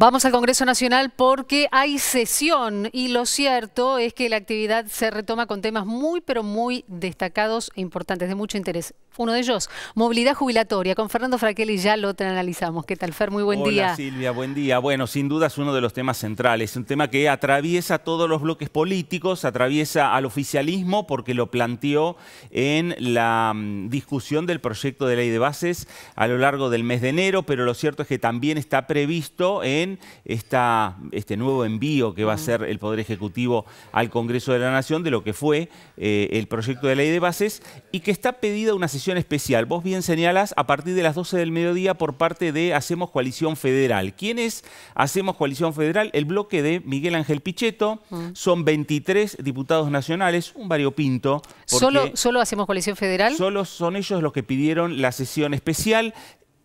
Vamos al Congreso Nacional porque hay sesión y lo cierto es que la actividad se retoma con temas muy pero muy destacados e importantes, de mucho interés. Uno de ellos, movilidad jubilatoria. Con Fernando Fraquelli ya lo analizamos. ¿Qué tal, Fer? Muy buen día. Hola, Silvia, buen día. Bueno, sin duda es uno de los temas centrales, un tema que atraviesa todos los bloques políticos, atraviesa al oficialismo porque lo planteó en la mm, discusión del proyecto de ley de bases a lo largo del mes de enero, pero lo cierto es que también está previsto en este nuevo envío que va a hacer el Poder Ejecutivo al Congreso de la Nación de lo que fue eh, el proyecto de ley de bases y que está pedida una sesión especial. Vos bien señalas a partir de las 12 del mediodía por parte de Hacemos Coalición Federal. ¿Quién es Hacemos Coalición Federal? El bloque de Miguel Ángel Pichetto. Son 23 diputados nacionales, un variopinto. ¿Solo, ¿Solo Hacemos Coalición Federal? Solo son ellos los que pidieron la sesión especial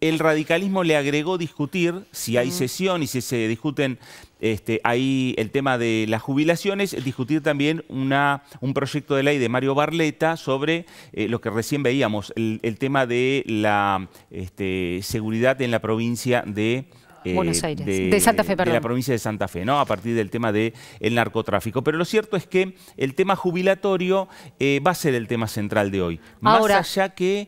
el radicalismo le agregó discutir, si hay sesión y si se discuten este, ahí el tema de las jubilaciones, discutir también una, un proyecto de ley de Mario Barleta sobre eh, lo que recién veíamos, el, tema de la este, seguridad en la provincia de... Eh, de, Santa Fe, perdón. la provincia de Santa Fe, ¿no? A partir del tema del narcotráfico. Pero lo cierto es que el tema jubilatorio eh, va a ser el tema central de hoy. Más allá que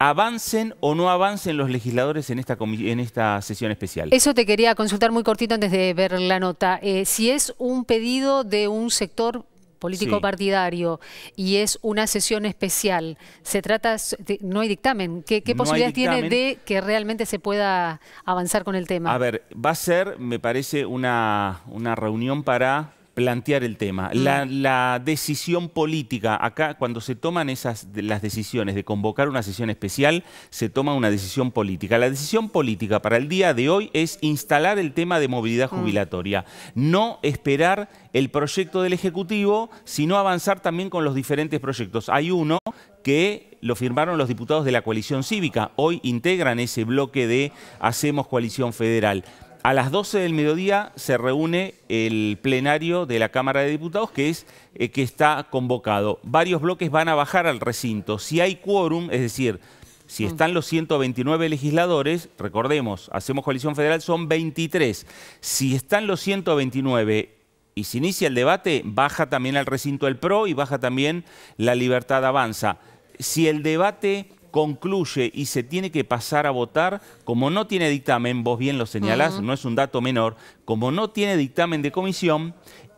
avancen o no avancen los legisladores en esta, en esta sesión especial. Eso te quería consultar muy cortito antes de ver la nota. Eh, si es un pedido de un sector político partidario y es una sesión especial, se trata, no hay dictamen, ¿qué, qué posibilidades tiene de que realmente se pueda avanzar con el tema? A ver, va a ser, me parece, una, una reunión para plantear el tema. Mm. La, decisión política, acá cuando se toman esas, las decisiones de convocar una sesión especial, se toma una decisión política. La decisión política para el día de hoy es instalar el tema de movilidad mm. jubilatoria, no esperar el proyecto del Ejecutivo, sino avanzar también con los diferentes proyectos. Hay uno que lo firmaron los diputados de la coalición cívica, hoy integran ese bloque de Hacemos Coalición Federal. A las 12 del mediodía se reúne el plenario de la Cámara de Diputados, que es eh, que está convocado. Varios bloques van a bajar al recinto. Si hay quórum, es decir, si mm. están los 129 legisladores, recordemos, hacemos coalición federal, son 23. Si están los 129 y se inicia el debate, baja también al recinto el PRO y baja también la libertad avanza. Si el debate concluye y se tiene que pasar a votar, como no tiene dictamen, vos bien lo señalás, no es un dato menor, como no tiene dictamen de comisión,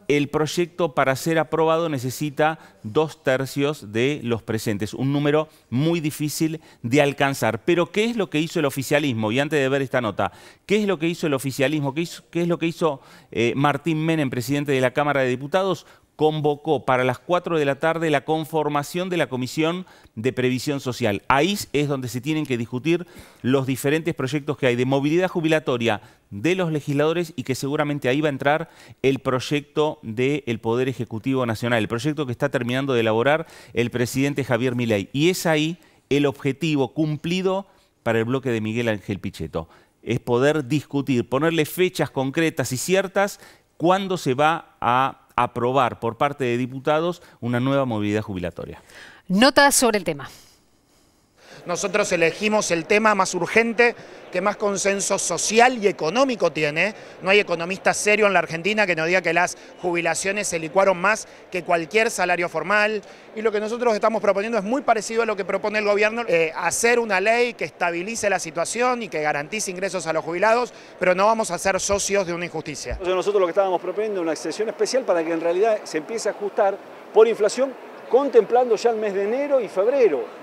el proyecto para ser aprobado necesita dos tercios de los presentes, un número muy difícil de alcanzar. Pero ¿qué es lo que hizo el oficialismo? Y antes de ver esta nota, ¿qué es lo que hizo el oficialismo? ¿Qué, es lo que hizo eh, Martín Menem, presidente de la Cámara de Diputados? convocó para las 4 de la tarde la conformación de la Comisión de Previsión Social. Ahí es donde se tienen que discutir los diferentes proyectos que hay de movilidad jubilatoria de los legisladores y que seguramente ahí va a entrar el proyecto del Poder Ejecutivo Nacional, el proyecto que está terminando de elaborar el presidente Javier Milei. Y es ahí el objetivo cumplido para el bloque de Miguel Ángel Pichetto. Es poder discutir, ponerle fechas concretas y ciertas cuándo se va a aprobar por parte de diputados una nueva movilidad jubilatoria. Notas sobre el tema. Nosotros elegimos el tema más urgente, que más consenso social y económico tiene. No hay economista serio en la Argentina que nos diga que las jubilaciones se licuaron más que cualquier salario formal. Y lo que nosotros estamos proponiendo es muy parecido a lo que propone el gobierno, eh, hacer una ley que estabilice la situación y que garantice ingresos a los jubilados, pero no vamos a ser socios de una injusticia. nosotros lo que estábamos proponiendo es una excepción especial para que en realidad se empiece a ajustar por inflación contemplando ya el mes de enero y febrero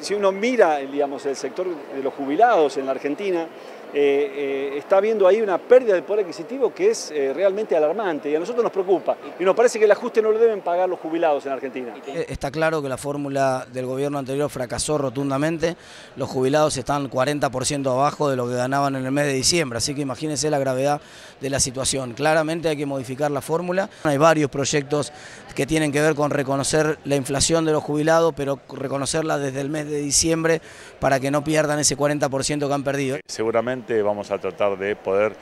si uno mira, el sector de los jubilados en la Argentina, eh, eh, está habiendo ahí una pérdida de poder adquisitivo que es eh, realmente alarmante y a nosotros nos preocupa. Y nos parece que el ajuste no lo deben pagar los jubilados en Argentina. Está claro que la fórmula del gobierno anterior fracasó rotundamente. Los jubilados están 40% abajo de lo que ganaban en el mes de diciembre, así que imagínense la gravedad de la situación. Claramente hay que modificar la fórmula. Hay varios proyectos que tienen que ver con reconocer la inflación de los jubilados, pero reconocerla desde el mes de diciembre para que no pierdan ese 40% que han perdido. Seguramente vamos a tratar de poder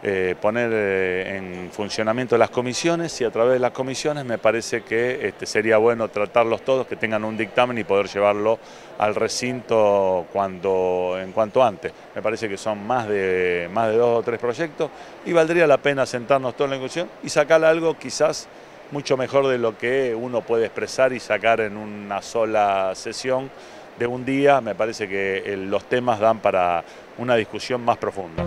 eh, poner eh, en funcionamiento las comisiones y a través de las comisiones me parece que este, sería bueno tratarlos todos, que tengan un dictamen y poder llevarlo al recinto cuando, en cuanto antes. Me parece que son más de, más de dos o tres proyectos y valdría la pena sentarnos todos en la comisión y sacar algo quizás mucho mejor de lo que uno puede expresar y sacar en una sola sesión de un día, me parece que eh, los temas dan para una discusión más profunda.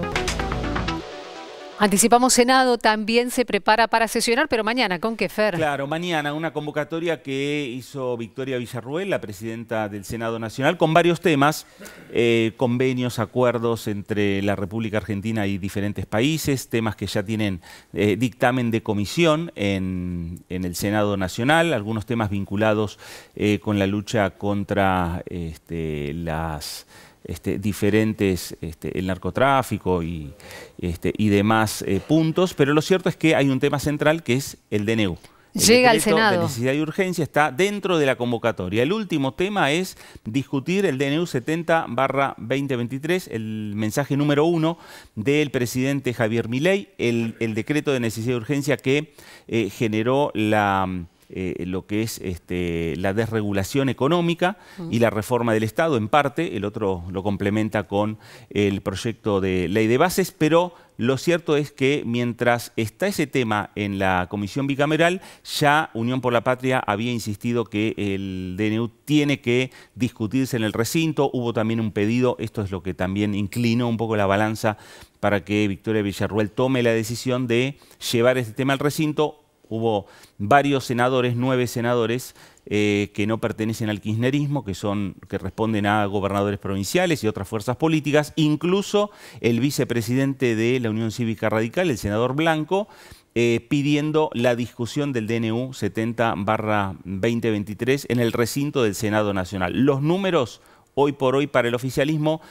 Anticipamos Senado, también se prepara para sesionar, pero mañana, ¿con qué, Fer? Claro, mañana una convocatoria que hizo Victoria Villarruel, la presidenta del Senado Nacional, con varios temas, eh, convenios, acuerdos entre la República Argentina y diferentes países, temas que ya tienen eh, dictamen de comisión en, el Senado Nacional, algunos temas vinculados eh, con la lucha contra este, las... Este, diferentes, este, el narcotráfico y, este, y demás eh, puntos, pero lo cierto es que hay un tema central que es el DNU. Llega al Senado. De necesidad y urgencia está dentro de la convocatoria. El último tema es discutir el DNU 70-2023, el mensaje número uno del presidente Javier Milei, el, decreto de necesidad y urgencia que eh, generó la eh, lo que es este, la desregulación económica y la reforma del Estado en parte, el otro lo complementa con el proyecto de ley de bases, pero lo cierto es que mientras está ese tema en la comisión bicameral, ya Unión por la Patria había insistido que el DNU tiene que discutirse en el recinto. Hubo también un pedido, esto es lo que también inclinó un poco la balanza para que Victoria Villarruel tome la decisión de llevar este tema al recinto hubo varios senadores, nueve senadores, eh, que no pertenecen al kirchnerismo, que, son, que responden a gobernadores provinciales y otras fuerzas políticas, incluso el vicepresidente de la Unión Cívica Radical, el senador Blanco, eh, pidiendo la discusión del DNU 70-2023 en el recinto del Senado Nacional. Los números hoy por hoy para el oficialismo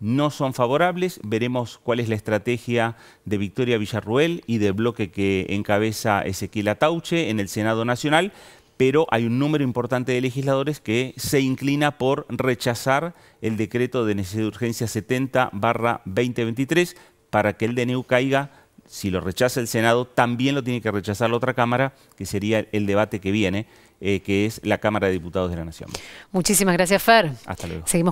no son favorables. Veremos cuál es la estrategia de Victoria Villarruel y del bloque que encabeza Ezequiel Atauche en el Senado Nacional, pero hay un número importante de legisladores que se inclina por rechazar el decreto de necesidad de urgencia 70-2023 para que el DNU caiga. Si lo rechaza el Senado, también lo tiene que rechazar la otra Cámara, que sería el debate que viene, eh, que es la Cámara de Diputados de la Nación. Muchísimas gracias, Fer. Hasta luego. Seguimos